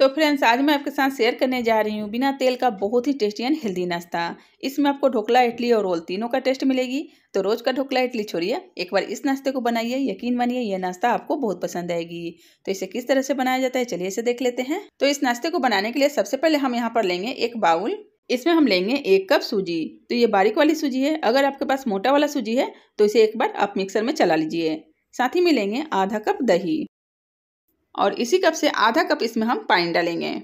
तो फ्रेंड्स आज मैं आपके साथ शेयर करने जा रही हूँ बिना तेल का बहुत ही टेस्टी एंड हेल्दी नाश्ता इसमें आपको ढोकला इडली और रोल तीनों का टेस्ट मिलेगी तो रोज़ का ढोकला इडली छोड़िए एक बार इस नाश्ते को बनाइए यकीन मानिए यह नाश्ता आपको बहुत पसंद आएगी तो इसे किस तरह से बनाया जाता है चलिए इसे देख लेते हैं तो इस नाश्ते को बनाने के लिए सबसे पहले हम यहाँ पर लेंगे एक बाउल इसमें हम लेंगे एक कप सूजी तो ये बारीक वाली सूजी है अगर आपके पास मोटा वाला सूजी है तो इसे एक बार आप मिक्सर में चला लीजिए साथ ही में लेंगे आधा कप दही और इसी कप से आधा कप इसमें हम पानी डालेंगे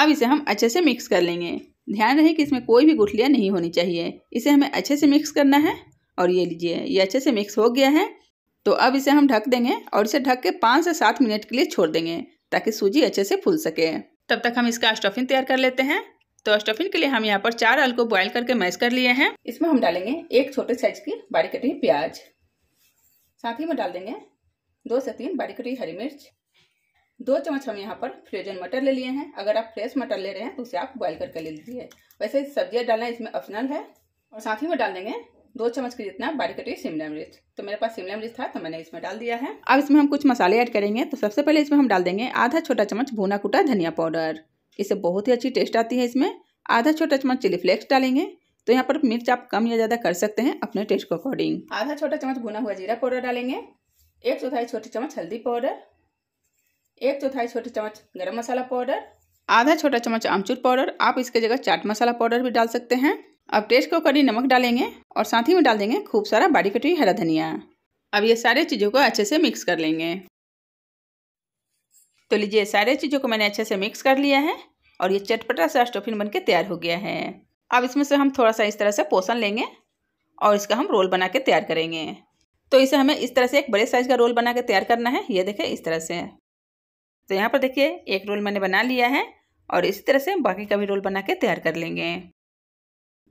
अब इसे हम अच्छे से मिक्स कर लेंगे ध्यान रहे कि इसमें कोई भी गुठलियाँ नहीं होनी चाहिए इसे हमें अच्छे से मिक्स करना है और ये लीजिए ये अच्छे से मिक्स हो गया है तो अब इसे हम ढक देंगे और इसे ढक के पाँच से सात मिनट के लिए छोड़ देंगे ताकि सूजी अच्छे से फूल सके तब तक हम इसका स्टफिंग तैयार कर लेते हैं तो स्टफिंग के लिए हम यहाँ पर चार आल को बॉयल करके मैश कर लिए हैं इसमें हम डालेंगे एक छोटे साइज की बारीक कटी प्याज साथ ही में डाल देंगे दो से तीन बारीक कटी हरी मिर्च दो चम्मच हम यहाँ पर फ्रोजन मटर ले लिए हैं अगर आप फ्रेश मटर ले रहे हैं तो उसे आप बॉयल करके ले लीजिए वैसे सब्जियाँ डालना इसमें ऑप्शनल है और साथ ही में डाल देंगे दो चम्मच के जितना बारीक कटी शिमला मिर्च तो मेरे पास शिमला मिर्च था तो मैंने इसमें डाल दिया है अब इसमें हम कुछ मसाले ऐड करेंगे तो सबसे पहले इसमें हम डाल देंगे आधा छोटा चम्मच भुना कुटा धनिया पाउडर इससे बहुत ही अच्छी टेस्ट आती है इसमें आधा छोटा चम्मच चिली फ्लेक्स डालेंगे तो यहाँ पर मिर्च आप कम या ज़्यादा कर सकते हैं अपने टेस्ट के अकॉर्डिंग आधा छोटा चम्मच भुना हुआ जीरा पाउडर डालेंगे एक चौथाई छोटी चम्मच हल्दी पाउडर एक चौथाई छोटी चम्मच गरम मसाला पाउडर आधा छोटा चम्मच आमचूर पाउडर आप इसके जगह चाट मसाला पाउडर भी डाल सकते हैं अब टेस्ट को करी नमक डालेंगे और साथ ही में डाल देंगे खूब सारा बारीक कटी हरा धनिया अब ये सारे चीज़ों को अच्छे से मिक्स कर लेंगे तो लीजिए सारे चीज़ों को मैंने अच्छे से मिक्स कर लिया है और ये चटपटा सा स्टोफिन बन के तैयार हो गया है अब इसमें से हम थोड़ा सा इस तरह से पोषण लेंगे और इसका हम रोल बना के तैयार करेंगे तो इसे हमें इस तरह से एक बड़े साइज़ का रोल बना के तैयार करना है ये देखें इस तरह से तो यहाँ पर देखिए एक रोल मैंने बना लिया है और इसी तरह से बाकी का भी रोल बना के तैयार कर लेंगे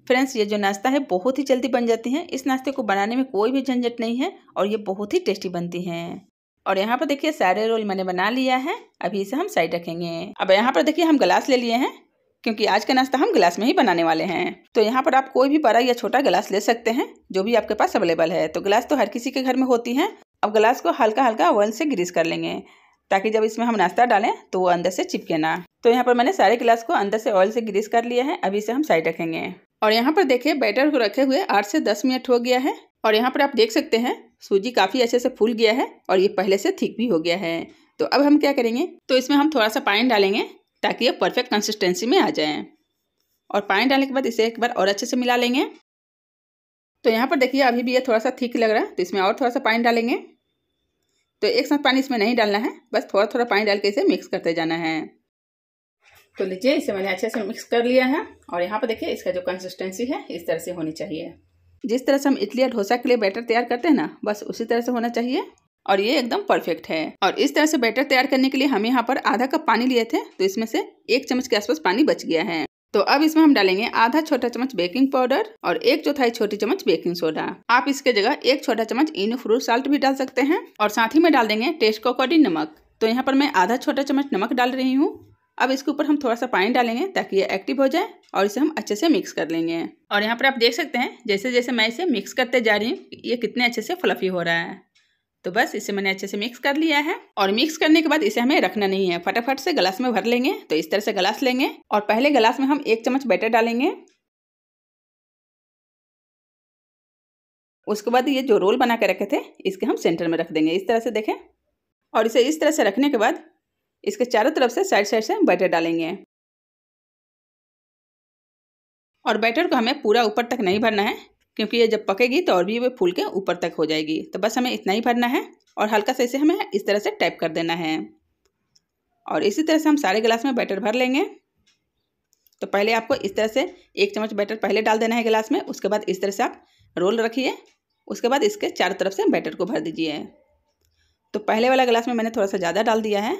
फ्रेंड्स ये जो नाश्ता है बहुत ही जल्दी बन जाती है इस नाश्ते को बनाने में कोई भी झंझट नहीं है और ये बहुत ही टेस्टी बनती हैं और यहाँ पर देखिए सारे रोल मैंने बना लिया है अभी इसे हम साइड रखेंगे अब यहाँ पर देखिए हम ग्लास ले लिए हैं क्योंकि आज का नाश्ता हम गिलास में ही बनाने वाले हैं तो यहाँ पर आप कोई भी बड़ा या छोटा गिलास ले सकते हैं जो भी आपके पास अवेलेबल है तो गिलास तो हर किसी के घर में होती है अब गिलास को हल्का हल्का ऑयल से ग्रीस कर लेंगे ताकि जब इसमें हम नाश्ता डालें तो वो अंदर से चिपके ना तो यहाँ पर मैंने सारे गिलास को अंदर से ऑयल से ग्रीस कर लिया है अभी इसे हम साइड रखेंगे और यहाँ पर देखिए बैटर को रखे हुए आठ से दस मिनट हो गया है और यहाँ पर आप देख सकते हैं सूजी काफ़ी अच्छे से फूल गया है और ये पहले से ठीक भी हो गया है तो अब हम क्या करेंगे तो इसमें हम थोड़ा सा पानी डालेंगे ताकि ये परफेक्ट कंसिस्टेंसी में आ जाएँ और पानी डालने के बाद इसे एक बार और अच्छे से मिला लेंगे तो यहाँ पर देखिए अभी भी ये थोड़ा सा थीक लग रहा है तो इसमें और थोड़ा सा पानी डालेंगे तो एक साथ पानी इसमें नहीं डालना है बस थोड़ा थोड़ा पानी डाल के इसे मिक्स करते जाना है तो लीजिए इसे मैंने अच्छे से मिक्स कर लिया है और यहाँ पर देखिए इसका जो कंसिस्टेंसी है इस तरह से होनी चाहिए जिस तरह से हम इडली या डोसा के लिए बैटर तैयार करते हैं ना बस उसी तरह से होना चाहिए और ये एकदम परफेक्ट है और इस तरह से बैटर तैयार करने के लिए हम यहाँ पर आधा कप पानी लिए थे तो इसमें से एक चम्मच के आसपास पानी बच गया है तो अब इसमें हम डालेंगे आधा छोटा चम्मच बेकिंग पाउडर और एक चौथाई छोटी चम्मच बेकिंग सोडा आप इसके जगह एक छोटा चम्मच इनो फ्रूट साल्ट भी डाल सकते हैं और साथ ही में डाल देंगे टेस्ट को अकॉर्डिंग नमक तो यहाँ पर मैं आधा छोटा चम्मच नमक डाल रही हूँ अब इसके ऊपर हम थोड़ा सा पानी डालेंगे ताकि ये एक्टिव हो जाए और इसे हम अच्छे से मिक्स कर लेंगे और यहाँ पर आप देख सकते हैं जैसे जैसे मैं इसे मिक्स करते जा रही हूँ ये कितने अच्छे से फ्लफी हो रहा है तो बस इसे मैंने अच्छे से मिक्स कर लिया है और मिक्स करने के बाद इसे हमें रखना नहीं है फटाफट से गलास में भर लेंगे तो इस तरह से गलास लेंगे और पहले गलास में हम एक चम्मच बैटर डालेंगे उसके बाद ये जो रोल बना के रखे थे इसके हम सेंटर में रख देंगे इस तरह से देखें और इसे इस तरह से रखने के बाद इसके चारों तरफ से साइड साइड से बैटर डालेंगे और बैटर को हमें पूरा ऊपर तक नहीं भरना है क्योंकि ये जब पकेगी तो और भी वो फूल के ऊपर तक हो जाएगी तो बस हमें इतना ही भरना है और हल्का सा इसे हमें इस तरह से टैप कर देना है और इसी तरह से हम सारे गिलास में बैटर भर लेंगे तो पहले आपको इस तरह से एक चम्मच बैटर पहले डाल देना है गिलास में उसके बाद इस तरह से आप रोल रखिए उसके बाद इसके चारों तरफ से बैटर को भर दीजिए तो पहले वाला गिलास में मैंने थोड़ा सा ज़्यादा डाल दिया है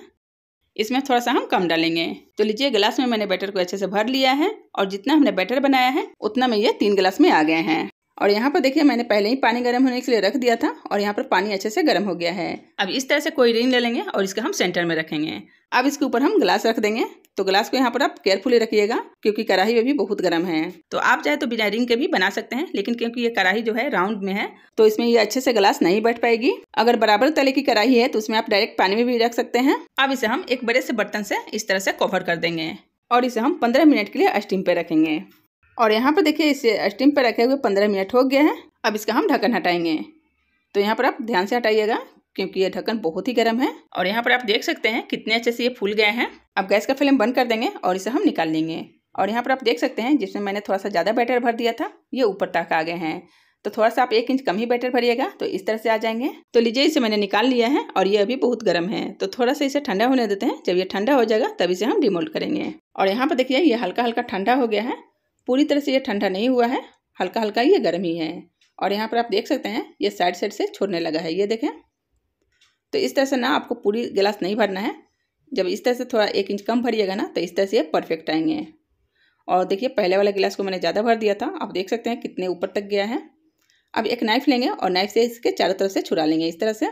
इसमें थोड़ा सा हम कम डालेंगे तो लीजिए गिलास में मैंने बैटर को अच्छे से भर लिया है और जितना हमने बैटर बनाया है उतना में ये तीन गिलास में आ गए हैं और यहाँ पर देखिए मैंने पहले ही पानी गर्म होने के लिए रख दिया था और यहाँ पर पानी अच्छे से गर्म हो गया है अब इस तरह से कोई रिंग ले लेंगे और इसका हम सेंटर में रखेंगे अब इसके ऊपर हम ग्लास रख देंगे तो ग्लास को यहाँ पर आप केयरफुली रखिएगा क्योंकि कढ़ाई में भी बहुत गर्म है तो आप चाहे तो बिना रिंग के भी बना सकते हैं लेकिन क्योंकि ये कढ़ाई जो है राउंड में है तो इसमें ये अच्छे से ग्लास नहीं बैठ पाएगी अगर बराबर तले की कढ़ाई है तो उसमें आप डायरेक्ट पानी में भी रख सकते हैं अब इसे हम एक बड़े से बर्तन से इस तरह से कवर कर देंगे और इसे हम पंद्रह मिनट के लिए स्टीम पे रखेंगे और यहाँ पर देखिए इसे स्टीम पर रखे हुए पंद्रह मिनट हो गए हैं अब इसका हम ढक्कन हटाएंगे तो यहाँ पर आप ध्यान से हटाइएगा क्योंकि ये ढक्कन बहुत ही गर्म है और यहाँ पर आप देख सकते हैं कितने अच्छे से ये फूल गए हैं अब गैस का फ्लेम बंद कर देंगे और इसे हम निकाल लेंगे और यहाँ पर आप देख सकते हैं जिसमें मैंने थोड़ा सा ज़्यादा बैटर भर दिया था ये ऊपर तक आ गए हैं तो थोड़ा सा आप एक इंच कम ही बैटर भरिएगा तो इस तरह से आ जाएंगे तो लीजिए इसे मैंने निकाल लिया है और ये अभी बहुत गर्म है तो थोड़ा सा इसे ठंडा होने देते हैं जब ये ठंडा हो जाएगा तब इसे हम डिमोल्ड करेंगे और यहाँ पर देखिए ये हल्का हल्का ठंडा हो गया है पूरी तरह से ये ठंडा नहीं हुआ है हल्का हल्का ये गर्म ही है और यहाँ पर आप देख सकते हैं ये साइड साइड से छोड़ने लगा है ये देखें तो इस तरह से ना आपको पूरी गिलास नहीं भरना है जब इस तरह से थोड़ा एक इंच कम भरिएगा ना तो इस तरह से ये परफेक्ट आएंगे और देखिए पहले वाला गिलास को मैंने ज़्यादा भर दिया था आप देख सकते हैं कितने ऊपर तक गया है अब एक नाइफ लेंगे और नाइफ से इसके चारों तरफ से छुड़ा लेंगे इस तरह से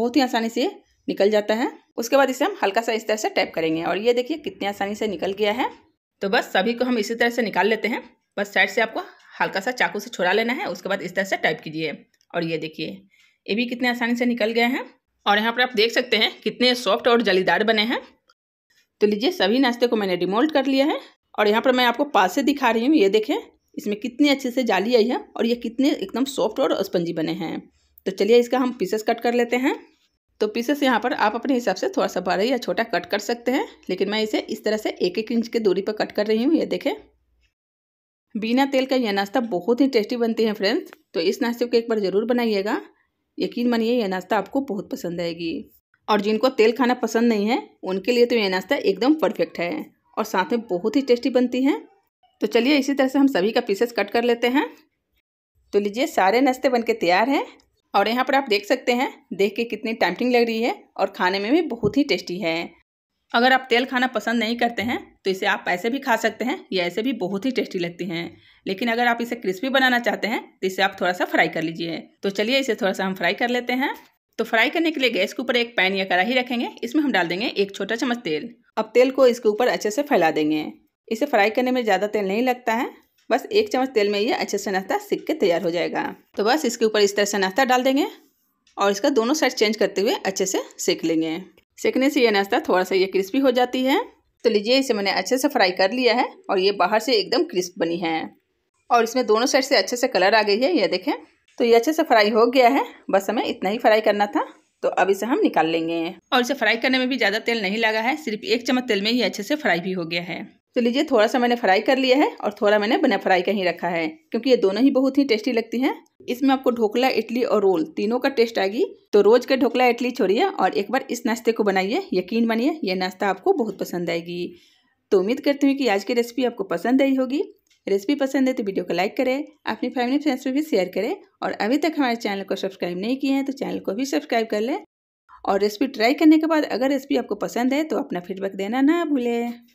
बहुत ही आसानी से निकल जाता है उसके बाद इसे हम हल्का सा इस तरह से टैप करेंगे और ये देखिए कितनी आसानी से निकल गया है तो बस सभी को हम इसी तरह से निकाल लेते हैं बस साइड से आपको हल्का सा चाकू से छोड़ा लेना है उसके बाद इस तरह से टाइप कीजिए और ये देखिए ये भी कितने आसानी से निकल गए हैं और यहाँ पर आप देख सकते हैं कितने सॉफ्ट और जलीदार बने हैं तो लीजिए सभी नाश्ते को मैंने डिमोल्ड कर लिया है और यहाँ पर मैं आपको पास से दिखा रही हूँ ये देखें इसमें कितनी अच्छे से जाली आई है और ये कितने एकदम सॉफ्ट और स्पंजी बने हैं तो चलिए इसका हम पीसेस कट कर लेते हैं तो पीसेस यहाँ पर आप अपने हिसाब से थोड़ा सा बड़ा या छोटा कट कर सकते हैं लेकिन मैं इसे इस तरह से एक एक इंच की दूरी पर कट कर रही हूँ ये देखें बिना तेल का यह नाश्ता बहुत ही टेस्टी बनती है फ्रेंड्स तो इस नाश्ते को एक बार ज़रूर बनाइएगा यकीन मानिए यह नाश्ता आपको बहुत पसंद आएगी और जिनको तेल खाना पसंद नहीं है उनके लिए तो यह नाश्ता एकदम परफेक्ट है और साथ में बहुत ही टेस्टी बनती है तो चलिए इसी तरह से हम सभी का पीसेस कट कर लेते हैं तो लीजिए सारे नाश्ते बनके तैयार हैं और यहाँ पर आप देख सकते हैं देख के कितनी टैम्पटिंग लग रही है और खाने में भी बहुत ही टेस्टी है अगर आप तेल खाना पसंद नहीं करते हैं तो इसे आप ऐसे भी खा सकते हैं या ऐसे भी बहुत ही टेस्टी लगती हैं लेकिन अगर आप इसे क्रिस्पी बनाना चाहते हैं तो इसे आप थोड़ा सा फ्राई कर लीजिए तो चलिए इसे थोड़ा सा हम फ्राई कर लेते हैं तो फ्राई करने के लिए गैस के ऊपर एक पैन या कढ़ाई रखेंगे इसमें हम डाल देंगे एक छोटा चम्मच तेल अब तेल को इसके ऊपर अच्छे से फैला देंगे इसे फ्राई करने में ज़्यादा तेल नहीं लगता है बस एक चम्मच तेल में ये अच्छे से नाश्ता सीख के तैयार हो जाएगा तो बस इसके ऊपर इस तरह से नाश्ता डाल देंगे और इसका दोनों साइड चेंज करते हुए अच्छे से सेक लेंगे सेकने से यह नाश्ता थोड़ा सा ये क्रिस्पी हो जाती है तो लीजिए इसे मैंने अच्छे से फ्राई कर लिया है और ये बाहर से एकदम क्रिस्प बनी है और इसमें दोनों साइड से अच्छे से कलर आ गई है यह देखें तो ये अच्छे से फ्राई हो गया है बस हमें इतना ही फ्राई करना था तो अब इसे हम निकाल लेंगे और इसे फ्राई करने में भी ज़्यादा तेल नहीं लगा है सिर्फ एक चम्मच तेल में ही अच्छे से फ्राई भी हो गया है तो लीजिए थोड़ा सा मैंने फ्राई कर लिया है और थोड़ा मैंने बिना फ्राई का ही रखा है क्योंकि ये दोनों ही बहुत ही टेस्टी लगती हैं इसमें आपको ढोकला इडली और रोल तीनों का टेस्ट आएगी तो रोज का ढोकला इडली छोड़िए और एक बार इस नाश्ते को बनाइए यकीन मानिए यह नाश्ता आपको बहुत पसंद आएगी तो उम्मीद करती हूँ कि आज की रेसिपी आपको पसंद आई होगी रेसिपी पसंद है तो वीडियो को लाइक करें अपनी फैमिली फ्रेंड्स में भी शेयर करें और अभी तक हमारे चैनल को सब्सक्राइब नहीं किए हैं तो चैनल को भी सब्सक्राइब कर लें और रेसिपी ट्राई करने के बाद अगर रेसिपी आपको पसंद है तो अपना फीडबैक देना ना भूलें